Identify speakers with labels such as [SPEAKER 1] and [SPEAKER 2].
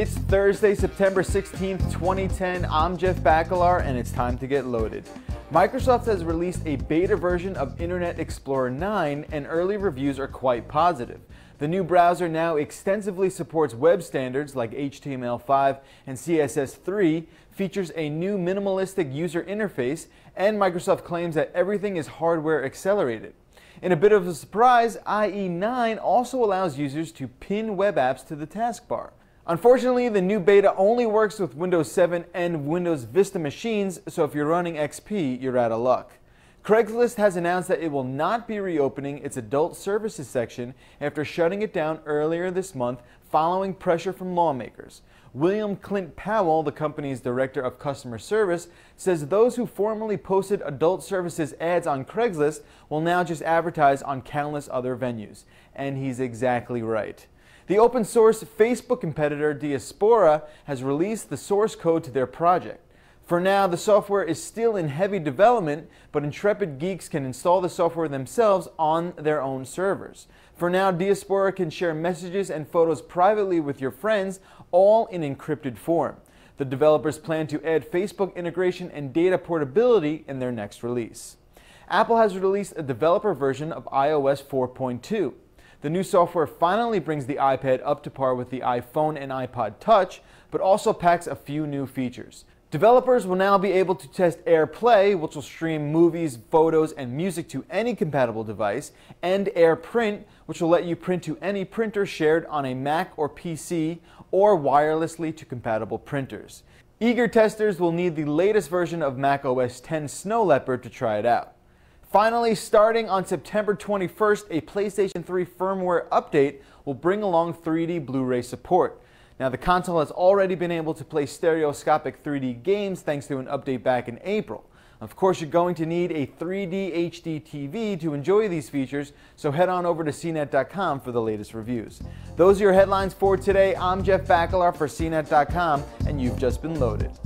[SPEAKER 1] It's Thursday, September 16th, 2010. I'm Jeff Bakalar, and it's time to get loaded. Microsoft has released a beta version of Internet Explorer 9, and early reviews are quite positive. The new browser now extensively supports web standards like HTML5 and CSS3, features a new minimalistic user interface, and Microsoft claims that everything is hardware accelerated. In a bit of a surprise, IE9 also allows users to pin web apps to the taskbar. Unfortunately, the new beta only works with Windows 7 and Windows Vista machines, so if you're running XP, you're out of luck. Craigslist has announced that it will not be reopening its adult services section after shutting it down earlier this month following pressure from lawmakers. William Clint Powell, the company's director of customer service, says those who formerly posted adult services ads on Craigslist will now just advertise on countless other venues. And he's exactly right. The open source Facebook competitor Diaspora has released the source code to their project. For now, the software is still in heavy development, but intrepid geeks can install the software themselves on their own servers. For now, Diaspora can share messages and photos privately with your friends, all in encrypted form. The developers plan to add Facebook integration and data portability in their next release. Apple has released a developer version of iOS 4.2. The new software finally brings the iPad up to par with the iPhone and iPod Touch, but also packs a few new features. Developers will now be able to test AirPlay, which will stream movies, photos, and music to any compatible device, and AirPrint, which will let you print to any printer shared on a Mac or PC, or wirelessly to compatible printers. Eager testers will need the latest version of macOS 10 Snow Leopard to try it out. Finally, starting on September 21st, a PlayStation 3 firmware update will bring along 3D Blu-ray support. Now, the console has already been able to play stereoscopic 3D games thanks to an update back in April. Of course, you're going to need a 3D HD TV to enjoy these features, so head on over to CNET.com for the latest reviews. Those are your headlines for today. I'm Jeff Bakalar for CNET.com, and you've just been loaded.